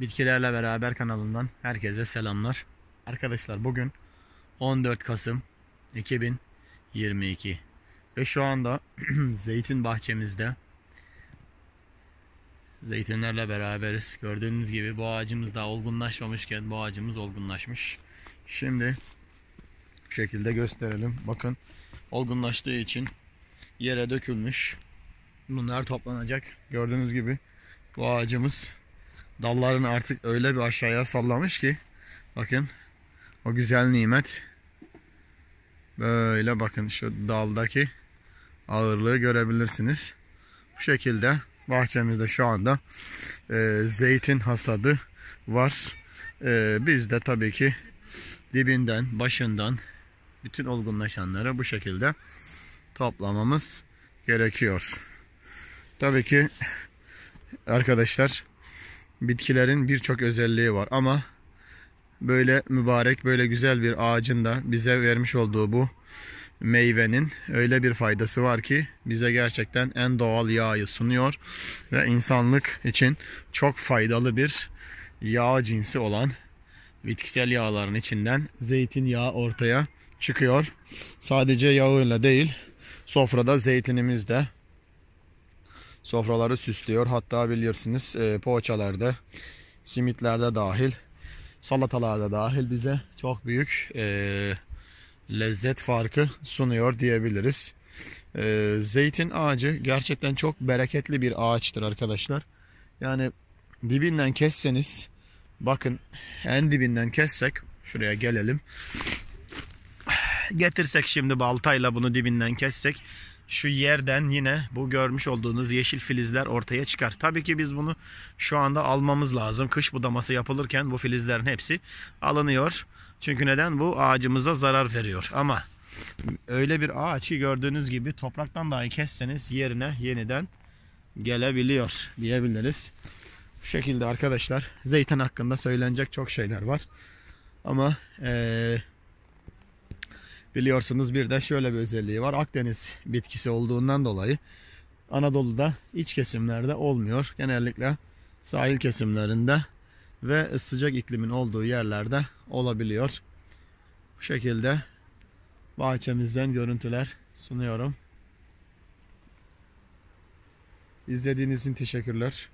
Bitkilerle Beraber kanalından herkese selamlar. Arkadaşlar bugün 14 Kasım 2022 ve şu anda zeytin bahçemizde zeytinlerle beraberiz. Gördüğünüz gibi bu ağacımız daha olgunlaşmamışken bu ağacımız olgunlaşmış. Şimdi şu şekilde gösterelim. Bakın olgunlaştığı için yere dökülmüş. Bunlar toplanacak. Gördüğünüz gibi bu ağacımız Dallarını artık öyle bir aşağıya sallamış ki. Bakın. O güzel nimet. Böyle bakın şu daldaki ağırlığı görebilirsiniz. Bu şekilde bahçemizde şu anda e, zeytin hasadı var. E, biz de tabii ki dibinden, başından bütün olgunlaşanları bu şekilde toplamamız gerekiyor. Tabii ki arkadaşlar bitkilerin birçok özelliği var ama böyle mübarek böyle güzel bir ağacın da bize vermiş olduğu bu meyvenin öyle bir faydası var ki bize gerçekten en doğal yağı sunuyor ve insanlık için çok faydalı bir yağ cinsi olan bitkisel yağların içinden zeytinyağı ortaya çıkıyor. Sadece yağıyla değil sofrada zeytinimiz de sofraları süslüyor. Hatta bilirsiniz e, poğaçalarda, simitlerde dahil, salatalarda dahil bize çok büyük e, lezzet farkı sunuyor diyebiliriz. E, zeytin ağacı gerçekten çok bereketli bir ağaçtır arkadaşlar. Yani dibinden kesseniz bakın en dibinden kessek şuraya gelelim. Getirsek şimdi baltayla bunu dibinden kessek şu yerden yine bu görmüş olduğunuz yeşil filizler ortaya çıkar. Tabii ki biz bunu şu anda almamız lazım. Kış budaması yapılırken bu filizlerin hepsi alınıyor. Çünkü neden? Bu ağacımıza zarar veriyor. Ama öyle bir ağaç ki gördüğünüz gibi topraktan dahi kesseniz yerine yeniden gelebiliyor diyebiliriz. Bu şekilde arkadaşlar zeytin hakkında söylenecek çok şeyler var. Ama eee Biliyorsunuz bir de şöyle bir özelliği var. Akdeniz bitkisi olduğundan dolayı Anadolu'da iç kesimlerde olmuyor. Genellikle sahil kesimlerinde ve sıcak iklimin olduğu yerlerde olabiliyor. Bu şekilde bahçemizden görüntüler sunuyorum. İzlediğiniz için teşekkürler.